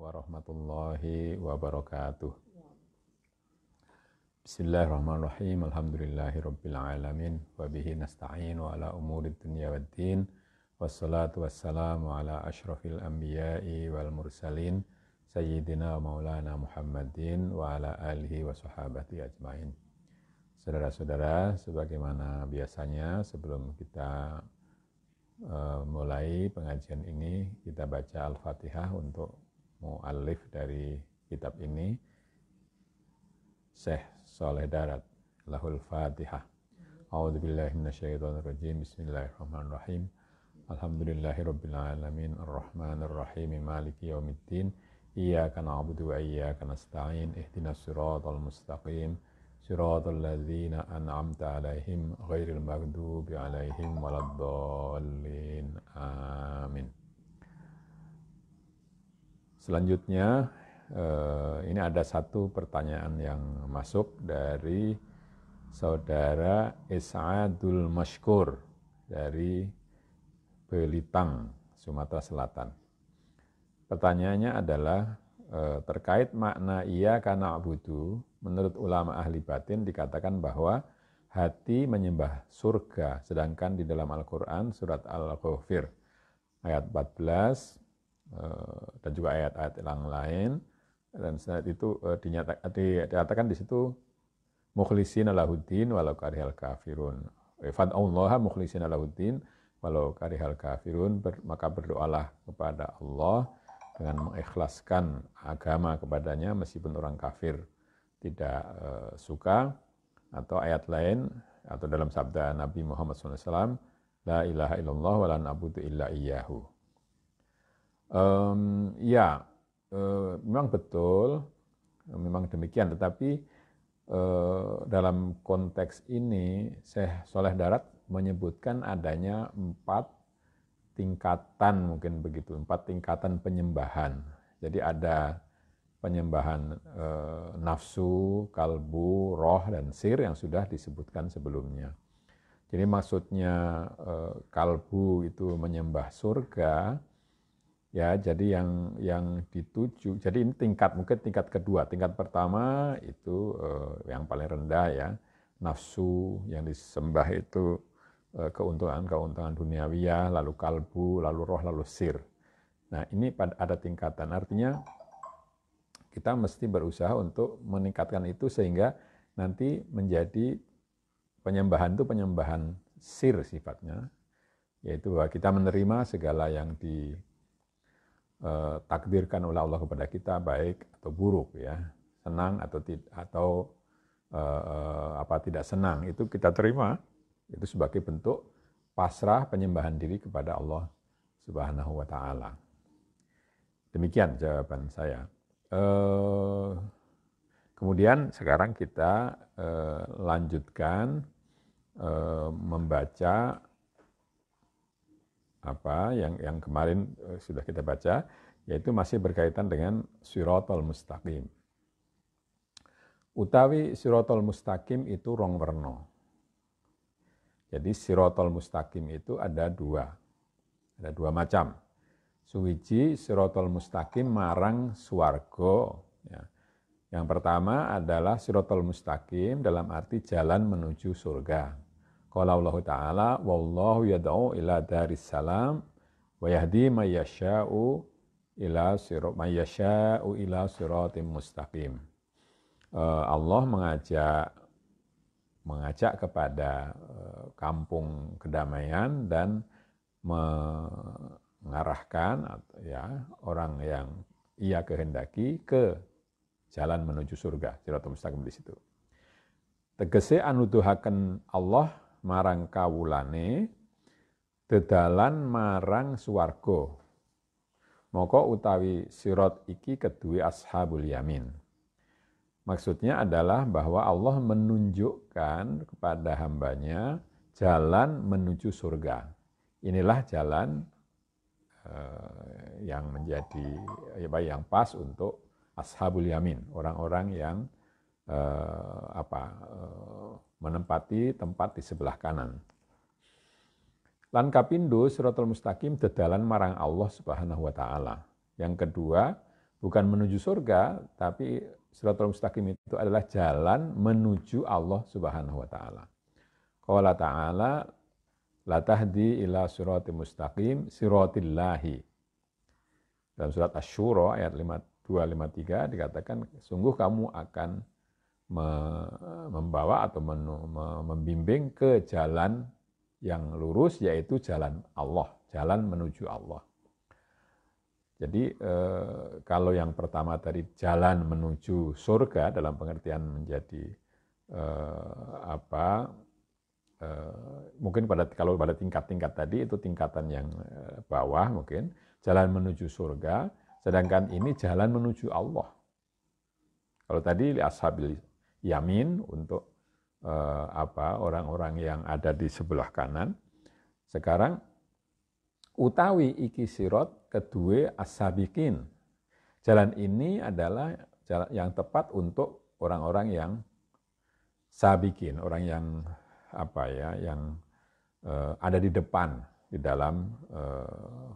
warahmatullahi wabarakatuh. Bismillahirrahmanirrahim. Alhamdulillahirabbil alamin wa bihi nasta'in wa ala umuri dunya waddin. Wassalatu wassalamu ala asyrafil anbiya'i wal mursalin sayyidina maulana Muhammadin wa ala alihi wa sahabati ajmain. Saudara-saudara, sebagaimana biasanya sebelum kita uh, mulai pengajian ini kita baca Al-Fatihah untuk mu'alif dari kitab ini Syekh Saleh Darat lahul Fatihah A'udzubillahi minasyaitonirrajim Bismillahirrahmanirrahim Alhamdulillahi rabbil alamin Ar-Rahmanir Rahim Maliki yaumiddin Iyyaka na'budu wa iyyaka nasta'in Ihdinas siratal mustaqim Siratal ladzina an'amta 'alaihim ghairil maghdubi 'alaihim waladdallin Amin Selanjutnya, eh, ini ada satu pertanyaan yang masuk dari saudara Is'adul Mashkur dari Belitang, Sumatera Selatan. Pertanyaannya adalah eh, terkait makna ia karena abudu, menurut ulama ahli batin dikatakan bahwa hati menyembah surga, sedangkan di dalam Al-Quran surat Al-Ghafir ayat 14 Eh, dan juga ayat-ayat yang lain dan saat itu eh, dinyatakan dikatakan di situ mukhlisina lahuddin walau karihal kafirun. Eh, allaha mukhlisina lahuddin walau karihal kafirun ber, maka berdoalah kepada Allah dengan mengikhlaskan agama kepadanya meskipun orang kafir tidak suka atau ayat lain atau dalam sabda Nabi Muhammad SAW la ilaha illallah wa la nabudu illa iyyahu Um, ya, uh, memang betul, memang demikian. Tetapi uh, dalam konteks ini, Syekh Soleh Darat menyebutkan adanya empat tingkatan mungkin begitu, empat tingkatan penyembahan. Jadi ada penyembahan e, nafsu, kalbu, roh, dan sir yang sudah disebutkan sebelumnya. Jadi maksudnya e, kalbu itu menyembah surga, ya jadi yang yang dituju jadi ini tingkat mungkin tingkat kedua tingkat pertama itu eh, yang paling rendah ya nafsu yang disembah itu eh, keuntungan keuntungan duniawiyah lalu kalbu lalu roh lalu sir nah ini pada ada tingkatan artinya kita mesti berusaha untuk meningkatkan itu sehingga nanti menjadi penyembahan itu penyembahan sir sifatnya yaitu bahwa kita menerima segala yang di Eh, takdirkan oleh Allah kepada kita baik atau buruk ya senang atau tidak atau uh, apa tidak senang itu kita terima itu sebagai bentuk pasrah penyembahan diri kepada Allah Subhanahu wa taala. Demikian jawaban saya. uh, kemudian sekarang kita uh, lanjutkan uh, membaca apa yang yang kemarin eh, sudah kita baca yaitu masih berkaitan dengan sirotol mustaqim. Utawi sirotol mustaqim itu rong werno. Jadi sirotol mustaqim itu ada dua. Ada dua macam. Suwiji sirotol mustaqim marang suwargo. Ya. Yang pertama adalah sirotol mustaqim dalam arti jalan menuju surga Qala Allah Ta'ala, Wallahu yad'u ila daris salam, wa yahdi man yasha'u ila sirat, man yasha'u ila siratim mustaqim. Eh, Allah mengajak mengajak kepada eh, kampung kedamaian dan mengarahkan ya orang yang ia kehendaki ke jalan menuju surga siratul mustaqim di situ tegese anu Allah marang kawulane dedalan marang swarga Moko utawi sirot iki kedui ashabul yamin maksudnya adalah bahwa Allah menunjukkan kepada hambanya jalan menuju surga inilah jalan eh, yang menjadi ya, yang pas untuk ashabul yamin orang-orang yang eh, apa eh, menempati tempat di sebelah kanan. Lan kapindo suratul mustaqim dedalan marang Allah Subhanahu wa taala. Yang kedua, bukan menuju surga, tapi suratul mustaqim itu adalah jalan menuju Allah Subhanahu wa taala. Qala ta'ala la tahdi ila suratul mustaqim siratillahi. Dalam surat Ashura ayat 5253 dikatakan sungguh kamu akan membawa atau membimbing ke jalan yang lurus yaitu jalan Allah, jalan menuju Allah. Jadi eh, kalau yang pertama tadi jalan menuju surga dalam pengertian menjadi eh, apa eh, mungkin pada kalau pada tingkat-tingkat tadi itu tingkatan yang bawah mungkin jalan menuju surga sedangkan ini jalan menuju Allah. Kalau tadi ashabil yamin untuk uh, apa orang-orang yang ada di sebelah kanan. Sekarang utawi iki sirot kedua asabikin. Jalan ini adalah jalan yang tepat untuk orang-orang yang sabikin, orang yang apa ya, yang uh, ada di depan di dalam uh,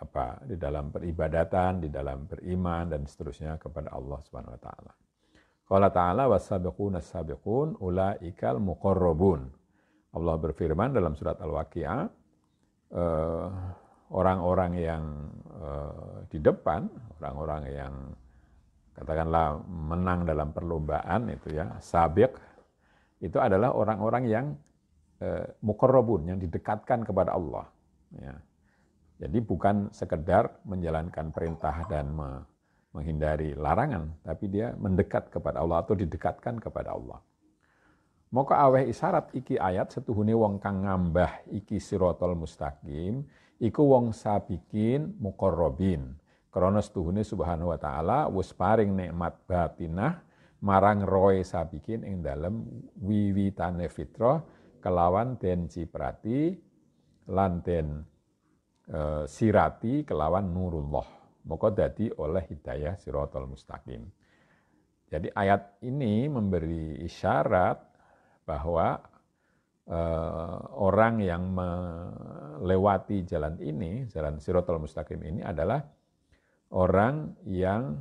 apa di dalam peribadatan, di dalam beriman dan seterusnya kepada Allah Subhanahu wa taala. Qala ta'ala wassabiquna sabiqun ulaikal muqarrabun. Allah berfirman dalam surat Al-Waqiah eh, orang-orang yang eh, di depan, orang-orang yang katakanlah menang dalam perlombaan itu ya, sabiq itu adalah orang-orang yang eh, muqarrabun yang didekatkan kepada Allah ya. Jadi bukan sekedar menjalankan perintah dan me- menghindari larangan, tapi dia mendekat kepada Allah atau didekatkan kepada Allah. Moko aweh isyarat iki ayat setuhune wong kang ngambah iki sirotol mustaqim, iku wong sabikin mukorrobin. Karena setuhune subhanahu wa ta'ala wis paring nikmat batinah marang roe sabikin ing dalem wiwitane fitra kelawan den ciprati lan den e, sirati kelawan nurullah moko dadi oleh hidayah sirotol mustaqim. Jadi ayat ini memberi isyarat bahwa eh, orang yang melewati jalan ini, jalan sirotol mustaqim ini adalah orang yang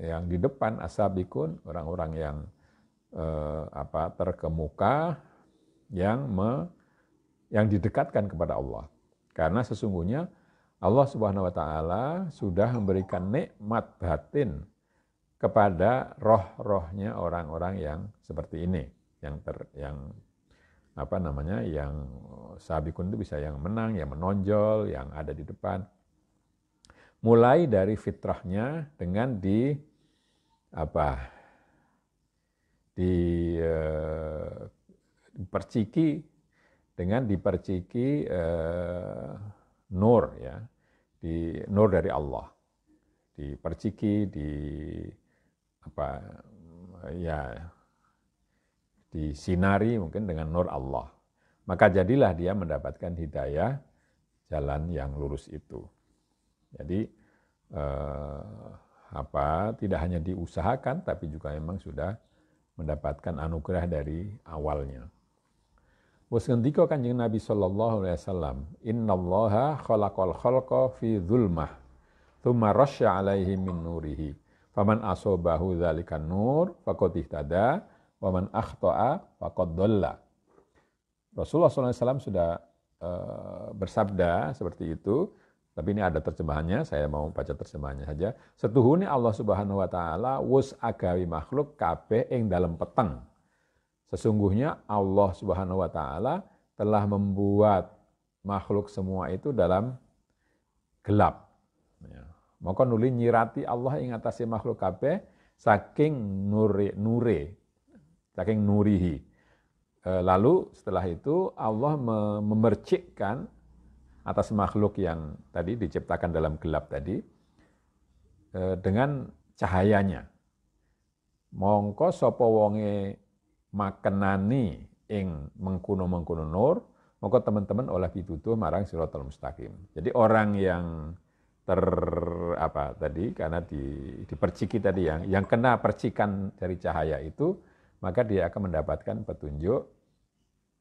yang di depan asabikun, orang-orang yang eh, apa terkemuka yang me, yang didekatkan kepada Allah. Karena sesungguhnya Allah Subhanahu wa taala sudah memberikan nikmat batin kepada roh-rohnya orang-orang yang seperti ini, yang ter, yang apa namanya, yang sabikun itu bisa yang menang, yang menonjol, yang ada di depan. Mulai dari fitrahnya dengan di apa di eh, diperciki dengan diperciki eh, nur ya, di nur dari Allah. Diperciki, di apa ya disinari mungkin dengan nur Allah. Maka jadilah dia mendapatkan hidayah jalan yang lurus itu. Jadi eh, apa tidak hanya diusahakan tapi juga memang sudah mendapatkan anugerah dari awalnya. Wes ngendika Kanjeng Nabi sallallahu alaihi wasallam, "Innallaha khalaqal khalqa fi zulmah, tsumma rasya alaihi min nurihi. Faman asobahu dzalikan nur faqad ihtada, wa man akhta'a faqad dhalla." Rasulullah SAW sudah eh, bersabda seperti itu, tapi ini ada terjemahannya, saya mau baca terjemahannya saja. Setuhuni Allah Subhanahu wa taala wus agawi makhluk kabeh ing dalam peteng. Sesungguhnya Allah Subhanahu wa taala telah membuat makhluk semua itu dalam gelap. Ya. Maka nuli nyirati Allah ing atase makhluk kabeh saking nuri nure saking nurihi. E, lalu setelah itu Allah memercikkan atas makhluk yang tadi diciptakan dalam gelap tadi e, dengan cahayanya. Mongko sapa wonge makenani ing mengkuno-mengkuno nur, maka teman-teman oleh dituduh marang sirotol mustaqim. Jadi orang yang ter apa tadi karena di diperciki tadi yang yang kena percikan dari cahaya itu maka dia akan mendapatkan petunjuk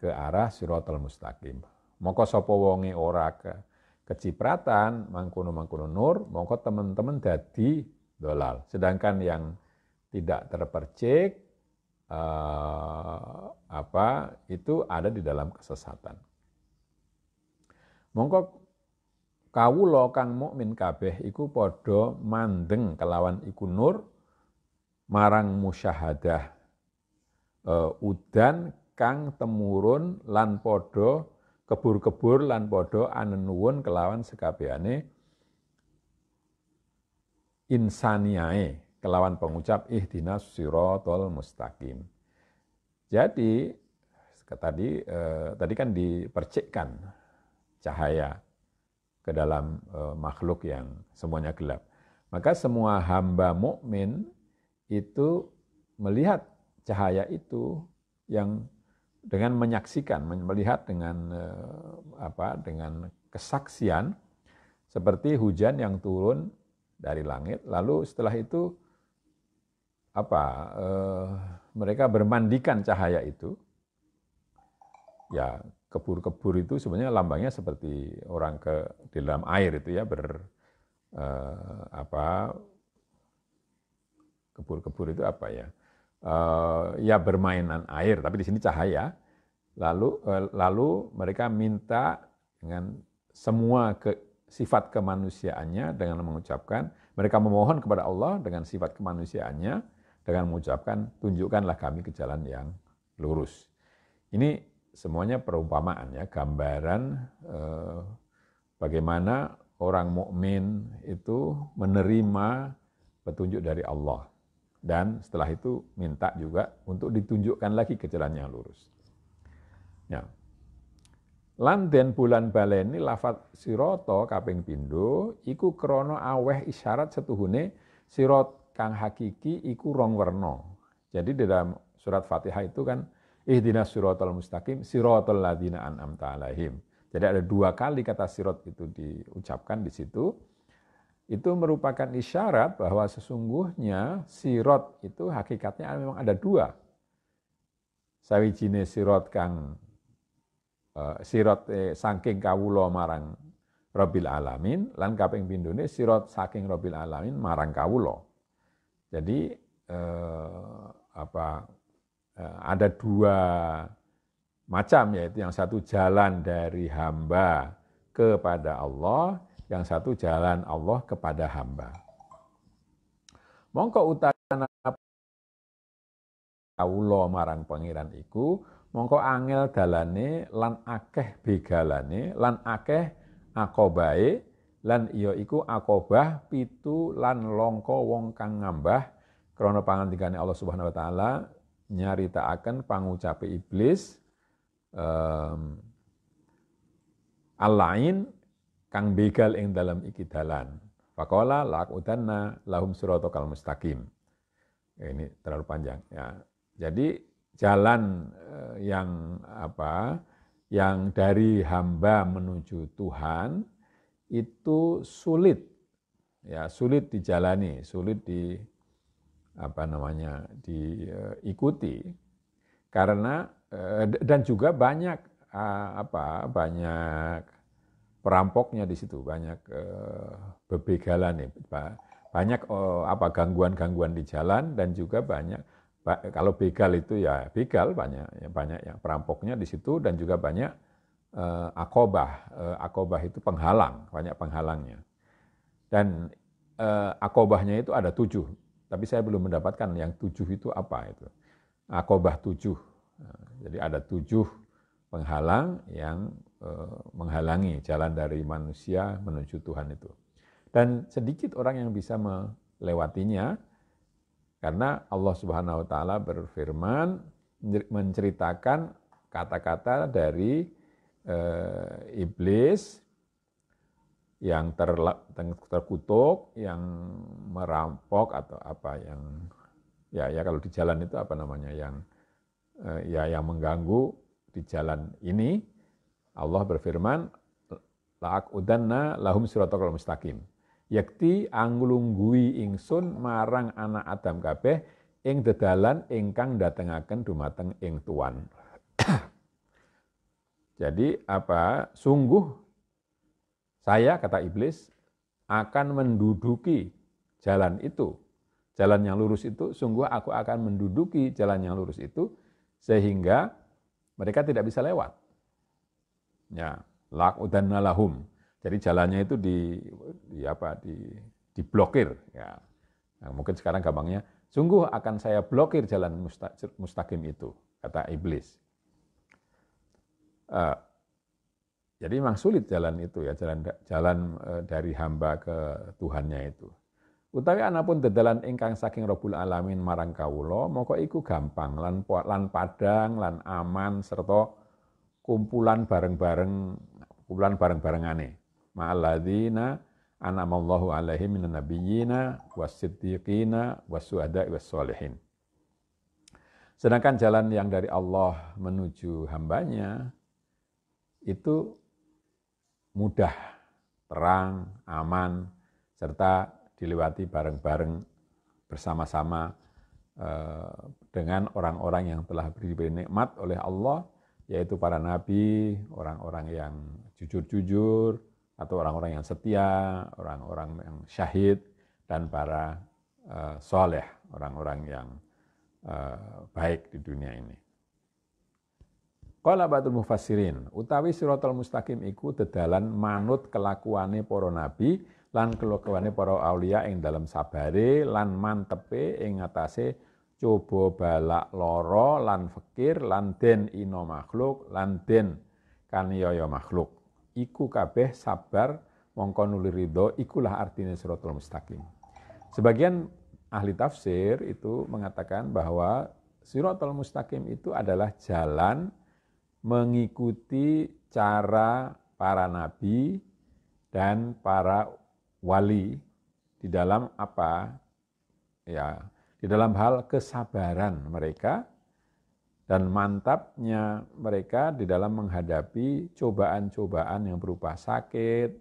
ke arah sirotol mustaqim. maka sopo wonge ora ke, kecipratan mengkuno mengkuno nur, maka teman-teman jadi dolal. Sedangkan yang tidak terpercik uh, apa itu ada di dalam kesesatan. Mongko lo kang mukmin kabeh iku podo mandeng kelawan iku nur marang musyahadah uh, udan kang temurun lan podo kebur-kebur lan podo anenuwun kelawan sekabehane insaniae kelawan pengucap ihdinas sirotol mustaqim. Jadi tadi eh, tadi kan dipercikkan cahaya ke dalam eh, makhluk yang semuanya gelap. Maka semua hamba mukmin itu melihat cahaya itu yang dengan menyaksikan, melihat dengan eh, apa? dengan kesaksian seperti hujan yang turun dari langit lalu setelah itu apa eh, mereka bermandikan cahaya itu ya kebur-kebur itu sebenarnya lambangnya seperti orang ke di dalam air itu ya ber eh, apa kebur-kebur itu apa ya eh, ya bermainan air tapi di sini cahaya lalu lalu mereka minta dengan semua ke sifat kemanusiaannya dengan mengucapkan mereka memohon kepada Allah dengan sifat kemanusiaannya dengan mengucapkan tunjukkanlah kami ke jalan yang lurus. Ini semuanya perumpamaan ya, gambaran eh, bagaimana orang mukmin itu menerima petunjuk dari Allah dan setelah itu minta juga untuk ditunjukkan lagi ke jalan yang lurus. Ya. Landen bulan baleni lafat siroto kaping pindo iku krono aweh isyarat setuhune sirot kang hakiki iku rong werna. Jadi di dalam surat Fatihah itu kan ihdinas siratal mustaqim siratal ladzina an'amta alaihim. Jadi ada dua kali kata sirat itu diucapkan di situ. Itu merupakan isyarat bahwa sesungguhnya sirat itu hakikatnya memang ada dua. Sawijine sirat kang uh, sirat eh, saking kawulo marang robil alamin lan kaping pindhone sirat saking robil alamin marang kawulo. Jadi eh, apa eh, ada dua macam yaitu yang satu jalan dari hamba kepada Allah, yang satu jalan Allah kepada hamba. Mongko utana Allah marang pangeran iku mongko angel dalane lan akeh begalane lan akeh akobae lan iya iku akobah pitu lan longko wong kang ngambah krana pangandikane Allah Subhanahu wa taala nyaritaaken pangucape iblis um, alain kang begal ing dalam iki dalan faqala udana lahum siratal mustaqim ini terlalu panjang ya jadi jalan eh, yang apa yang dari hamba menuju Tuhan itu sulit ya sulit dijalani, sulit di apa namanya diikuti eh, karena eh, dan juga banyak ah, apa banyak perampoknya di situ, banyak eh, bebegalan nih, banyak oh, apa gangguan-gangguan di jalan dan juga banyak kalau begal itu ya begal banyak ya, banyak yang perampoknya di situ dan juga banyak Eh, akobah. Eh, akobah itu penghalang, banyak penghalangnya. Dan eh, akobahnya itu ada tujuh, tapi saya belum mendapatkan yang tujuh itu apa itu. Akobah tujuh. Jadi ada tujuh penghalang yang menghalangi jalan dari manusia menuju Tuhan itu. Dan sedikit orang yang bisa melewatinya, karena Allah Subhanahu wa taala berfirman menceritakan kata-kata dari eh, iblis yang ter, terkutuk, yang merampok atau apa yang ya ya kalau di jalan itu apa namanya yang eh, ya yang mengganggu di jalan ini Allah berfirman laak udanna lahum suratul mustaqim yakti anglunggui ingsun marang anak Adam kabeh ing dedalan ingkang datengaken dumateng ing tuan jadi apa? Sungguh saya kata iblis akan menduduki jalan itu. Jalan yang lurus itu sungguh aku akan menduduki jalan yang lurus itu sehingga mereka tidak bisa lewat. Ya, laqudanna lahum. Jadi jalannya itu di, di apa? di diblokir ya. Nah, mungkin sekarang gampangnya sungguh akan saya blokir jalan mustaqim itu kata iblis Eh, jadi memang sulit jalan itu ya, jalan jalan eh, dari hamba ke Tuhannya itu. Utawi anapun dedalan ingkang saking robul Alamin marang mau moko iku gampang lan lan padang lan aman serta kumpulan bareng-bareng kumpulan bareng bareng aneh. Ma'aladzina anamallahu alaihi minan nabiyyina wasiddiqina wasuhada'i wassolihin. Sedangkan jalan yang dari Allah menuju hambanya itu mudah, terang, aman, serta dilewati bareng-bareng bersama-sama eh, dengan orang-orang yang telah diberi nikmat oleh Allah, yaitu para nabi, orang-orang yang jujur-jujur, atau orang-orang yang setia, orang-orang yang syahid, dan para eh, soleh, orang-orang yang eh, baik di dunia ini. Kala batul mufassirin utawi sirotol mustaqim iku dedalan manut kelakuane para nabi lan kelakuane para aulia ing dalam sabare lan mantepe ing atase coba balak loro lan fikir lan den ino makhluk lan den kaniyoyo makhluk iku kabeh sabar mongko nuli ridho ikulah artinya sirotol mustaqim sebagian ahli tafsir itu mengatakan bahwa sirotol mustaqim itu adalah jalan mengikuti cara para nabi dan para wali di dalam apa ya di dalam hal kesabaran mereka dan mantapnya mereka di dalam menghadapi cobaan-cobaan yang berupa sakit,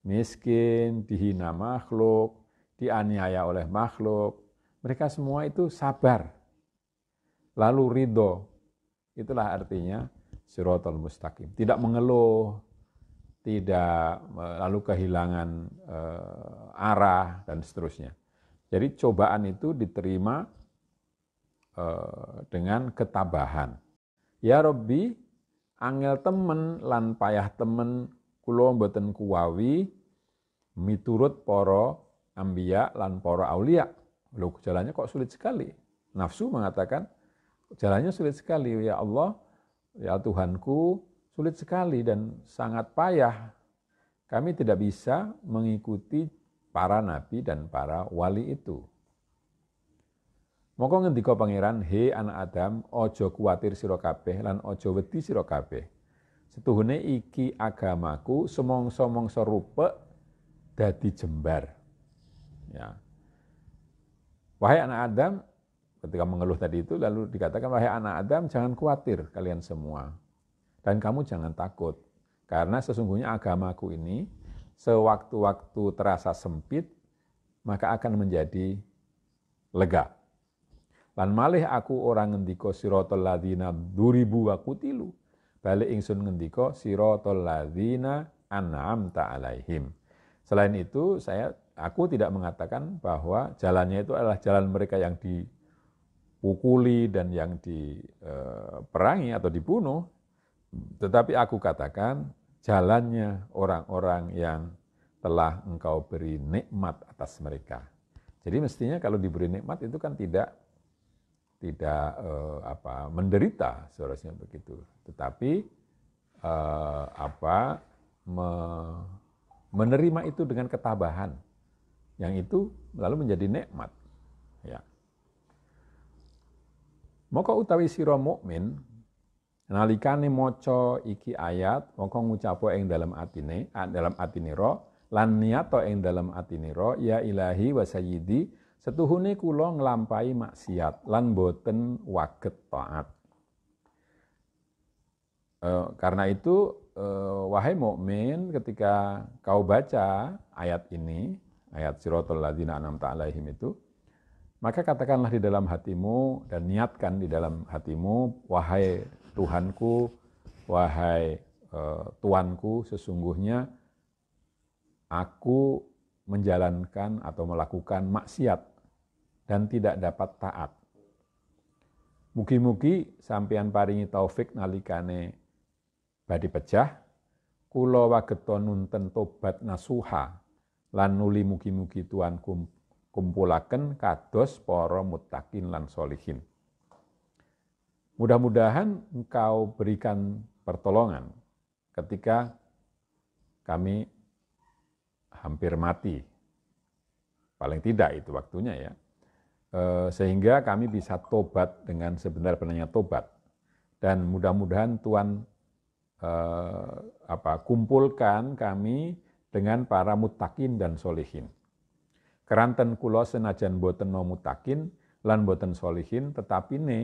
miskin, dihina makhluk, dianiaya oleh makhluk. Mereka semua itu sabar. Lalu ridho. Itulah artinya sirotol mustaqim. Tidak mengeluh, tidak eh, lalu kehilangan eh, arah dan seterusnya. Jadi cobaan itu diterima eh, dengan ketabahan. Ya Robbi, angel temen lan payah temen kulo mboten kuwawi miturut poro ambia lan poro aulia. Loh, jalannya kok sulit sekali. Nafsu mengatakan, jalannya sulit sekali ya Allah ya Tuhanku, sulit sekali dan sangat payah. Kami tidak bisa mengikuti para nabi dan para wali itu. Moko ngendika pangeran, "He anak Adam, ojo kuatir sira kabeh lan ojo wedi sira kabeh. Setuhune iki agamaku semongso-mongso rupe dadi jembar." Ya. Wahai anak Adam, ketika mengeluh tadi itu lalu dikatakan wahai anak Adam jangan khawatir kalian semua dan kamu jangan takut karena sesungguhnya agamaku ini sewaktu-waktu terasa sempit maka akan menjadi lega. Lan malih aku orang ngendiko sirotol ladina duribu wa kutilu. Balik ingsun ngendiko sirotol ladina an'am ta'alaihim. Selain itu, saya aku tidak mengatakan bahwa jalannya itu adalah jalan mereka yang di dipukuli dan yang diperangi eh, atau dibunuh, tetapi aku katakan jalannya orang-orang yang telah engkau beri nikmat atas mereka. Jadi mestinya kalau diberi nikmat itu kan tidak tidak eh, apa menderita seharusnya begitu. Tetapi eh, apa me, menerima itu dengan ketabahan. Yang itu lalu menjadi nikmat. Ya. Moko utawi sira mukmin nalikane maca iki ayat moko ngucapo ing dalam atine, dalam atine ro lan niato ing dalam atine ro ya ilahi wa sayyidi setuhune kula nglampahi maksiat lan boten waget taat. E, karena itu e, wahai mukmin ketika kau baca ayat ini, ayat siratal ladzina an'amta alaihim itu, maka katakanlah di dalam hatimu dan niatkan di dalam hatimu, wahai Tuhanku, wahai e, Tuanku, sesungguhnya aku menjalankan atau melakukan maksiat dan tidak dapat taat. Mugi-mugi sampean paringi taufik nalikane badi pecah, kulo wageto nunten tobat nasuha lan nuli mugi-mugi Tuanku kumpulaken kados para mutakin lan solihin. Mudah-mudahan engkau berikan pertolongan ketika kami hampir mati. Paling tidak itu waktunya ya. E, sehingga kami bisa tobat dengan sebenar-benarnya tobat. Dan mudah-mudahan Tuhan e, apa, kumpulkan kami dengan para mutakin dan solihin. Keranten kulo senajan boten no mutakin lan boten solihin tetapi ne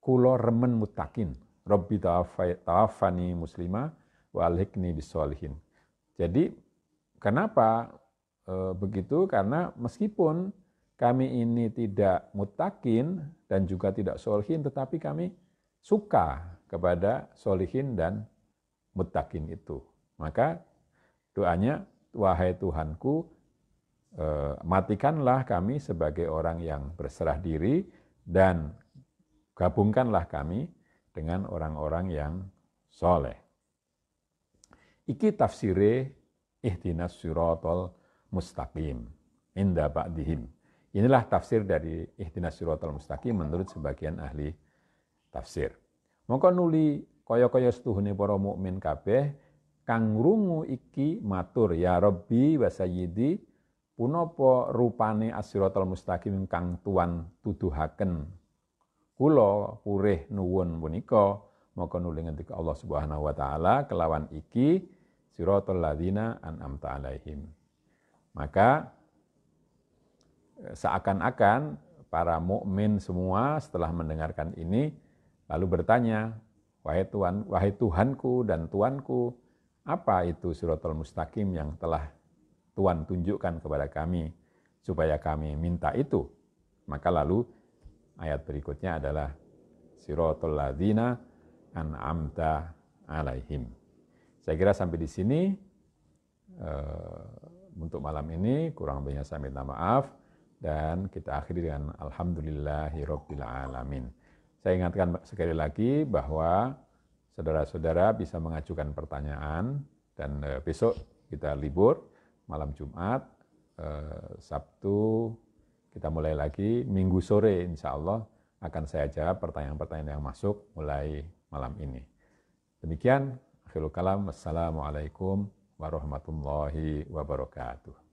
kulo remen mutakin. Robbi ta'afani muslima wa alhikni bisolihin. Jadi kenapa e, begitu? Karena meskipun kami ini tidak mutakin dan juga tidak solihin, tetapi kami suka kepada solihin dan mutakin itu. Maka doanya, wahai Tuhanku, Eh, matikanlah kami sebagai orang yang berserah diri dan gabungkanlah kami dengan orang-orang yang soleh. Iki tafsire ihdinas syurotol mustaqim inda ba'dihim. Inilah tafsir dari ihdinas syurotol mustaqim menurut sebagian ahli tafsir. Mongko nuli kaya-kaya setuhuni para mukmin kabeh kang rungu iki matur ya Rabbi wa sayyidi punapa rupane as mustaqim kang tuan tuduhaken kula purih nuwun punika maka nuli ngendika Allah Subhanahu wa taala kelawan iki siratal ladzina an'amta alaihim maka eh, seakan-akan para mukmin semua setelah mendengarkan ini lalu bertanya wahai Tuhan wahai Tuhanku dan Tuanku apa itu siratal mustaqim yang telah Tuhan tunjukkan kepada kami, supaya kami minta itu. Maka lalu ayat berikutnya adalah Sirotul ladina an'amta alaihim. Saya kira sampai di sini uh, untuk malam ini kurang banyak saya minta maaf dan kita akhiri dengan alhamdulillahirabbil alamin. Saya ingatkan sekali lagi bahwa saudara-saudara bisa mengajukan pertanyaan dan eh, besok kita libur malam Jumat, eh, Sabtu kita mulai lagi, Minggu sore insya Allah akan saya jawab pertanyaan-pertanyaan yang masuk mulai malam ini. Demikian, akhirul kalam, wassalamualaikum warahmatullahi wabarakatuh.